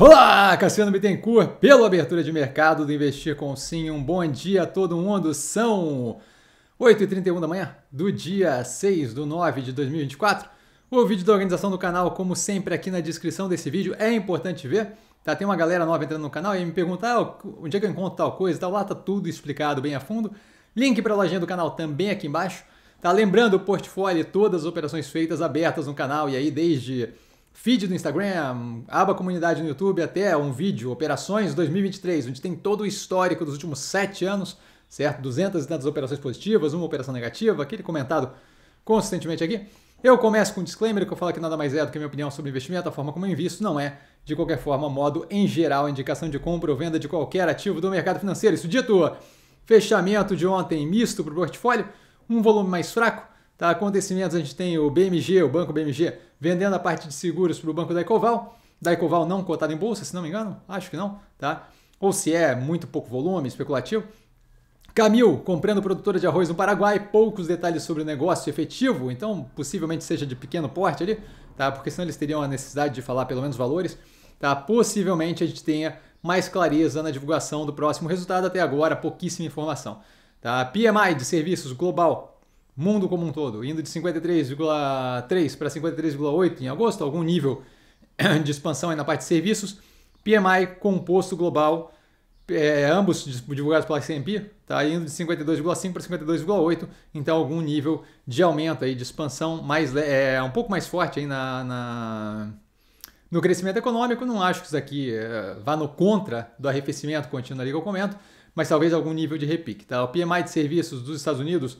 Olá, Cassiano Bittencourt, pela abertura de mercado do Investir com Sim. Um bom dia a todo mundo. São 8h31 da manhã do dia 6 do 9 de 2024. O vídeo da organização do canal, como sempre, aqui na descrição desse vídeo. É importante ver. Tá, tem uma galera nova entrando no canal e me pergunta ah, onde é que eu encontro tal coisa tal. Tá, lá tá tudo explicado bem a fundo. Link para a lojinha do canal também aqui embaixo. Tá lembrando o portfólio, todas as operações feitas abertas no canal e aí desde feed do Instagram, aba comunidade no YouTube, até um vídeo, operações 2023, onde tem todo o histórico dos últimos sete anos, certo? 200 e tantas operações positivas, uma operação negativa, aquele comentado consistentemente aqui. Eu começo com um disclaimer que eu falo que nada mais é do que minha opinião sobre investimento, a forma como eu invisto não é, de qualquer forma, modo em geral, indicação de compra ou venda de qualquer ativo do mercado financeiro. Isso dito, fechamento de ontem misto para o portfólio, um volume mais fraco, Tá? Acontecimentos, a gente tem o BMG, o Banco BMG, vendendo a parte de seguros para o Banco da Ecoval. Da Ecoval não cotada em bolsa, se não me engano, acho que não, tá? Ou se é muito pouco volume, especulativo. Camil, comprando produtora de arroz no Paraguai, poucos detalhes sobre o negócio efetivo, então possivelmente seja de pequeno porte ali, tá? Porque senão eles teriam a necessidade de falar pelo menos valores, tá? Possivelmente a gente tenha mais clareza na divulgação do próximo resultado, até agora pouquíssima informação. Tá? PMI de serviços global mundo como um todo, indo de 53,3 para 53,8 em agosto, algum nível de expansão aí na parte de serviços. PMI composto global, é, ambos divulgados pela S&P, tá indo de 52,5 para 52,8, então algum nível de aumento aí de expansão mais é um pouco mais forte aí na, na no crescimento econômico. Não acho que isso aqui é, vá no contra do arrefecimento contínuo ali que eu comento, mas talvez algum nível de repique, tá? O PMI de serviços dos Estados Unidos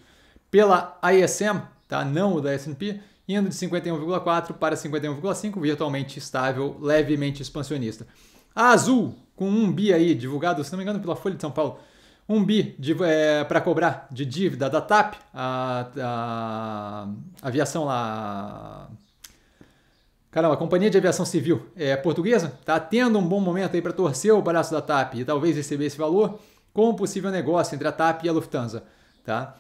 pela ISM, tá? não o da S&P, indo de 51,4 para 51,5, virtualmente estável, levemente expansionista. A Azul, com um bi aí divulgado, se não me engano, pela Folha de São Paulo, um bi é, para cobrar de dívida da TAP, a, a, a aviação lá... Caramba, a Companhia de Aviação Civil é, portuguesa está tendo um bom momento aí para torcer o braço da TAP e talvez receber esse valor com um possível negócio entre a TAP e a Lufthansa. Tá?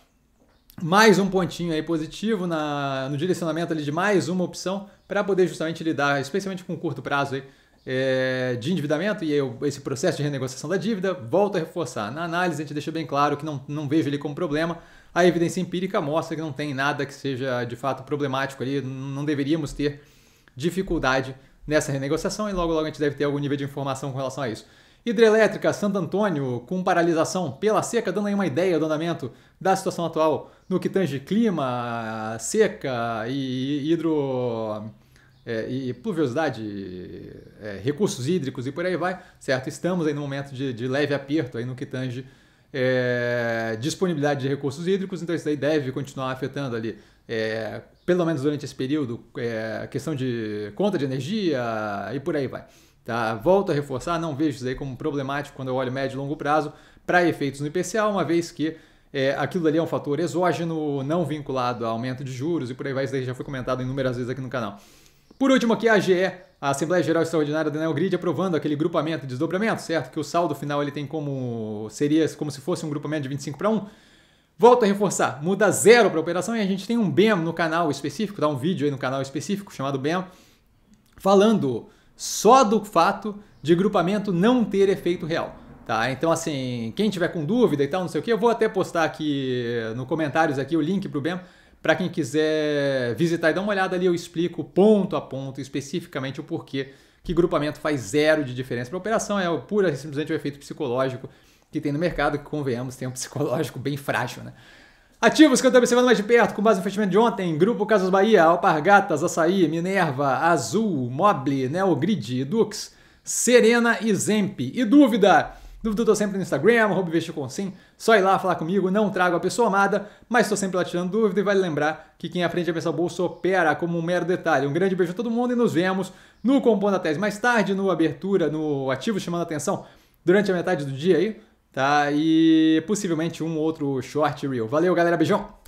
mais um pontinho aí positivo na, no direcionamento ali de mais uma opção para poder justamente lidar, especialmente com curto prazo aí, é, de endividamento e aí esse processo de renegociação da dívida, volta a reforçar. Na análise a gente deixa bem claro que não, não vejo ele como problema. A evidência empírica mostra que não tem nada que seja de fato problemático ali, não deveríamos ter dificuldade nessa renegociação e logo logo a gente deve ter algum nível de informação com relação a isso. Hidrelétrica Santo Antônio, com paralisação pela seca, dando aí uma ideia do andamento da situação atual no que tange clima, seca e hidro. É, e pluviosidade, é, recursos hídricos e por aí vai, certo? Estamos aí num momento de, de leve aperto aí no que tange é, disponibilidade de recursos hídricos, então isso daí deve continuar afetando ali, é, pelo menos durante esse período, a é, questão de conta de energia e por aí vai. Tá? Volto a reforçar, não vejo isso aí como problemático quando eu olho médio e longo prazo para efeitos no IPCA, uma vez que é, aquilo ali é um fator exógeno, não vinculado a aumento de juros e por aí vai, isso aí já foi comentado inúmeras vezes aqui no canal. Por último aqui a AGE, a Assembleia Geral Extraordinária da Neogrid, aprovando aquele grupamento de desdobramento, certo? Que o saldo final ele tem como seria como se fosse um grupamento de 25 para 1. Volto a reforçar, muda zero para operação e a gente tem um BEM no canal específico, dá tá? um vídeo aí no canal específico chamado BEM, falando só do fato de grupamento não ter efeito real. Tá, então assim, quem tiver com dúvida e tal, não sei o que, eu vou até postar aqui no comentários aqui o link para o BEM, para quem quiser visitar e dar uma olhada ali, eu explico ponto a ponto, especificamente o porquê que grupamento faz zero de diferença para a operação, é pura simplesmente o efeito psicológico que tem no mercado, que convenhamos, tem um psicológico bem frágil, né? Ativos que eu estou observando mais de perto, com base no fechamento de ontem, Grupo Casas Bahia, Alpargatas, Açaí, Minerva, Azul, Mobile, Neogrid, Edux, Serena e Zemp. E dúvida? Dúvida eu tô sempre no Instagram, @investircomsim. Só ir lá falar comigo, não trago a pessoa amada, mas estou sempre lá tirando dúvida e vale lembrar que quem aprende é a pensar bolsa opera como um mero detalhe. Um grande beijo a todo mundo e nos vemos no Compondo a Tese mais tarde, no Abertura, no Ativo Chamando a Atenção, durante a metade do dia aí. Tá? E possivelmente um ou outro short reel. Valeu, galera. Beijão!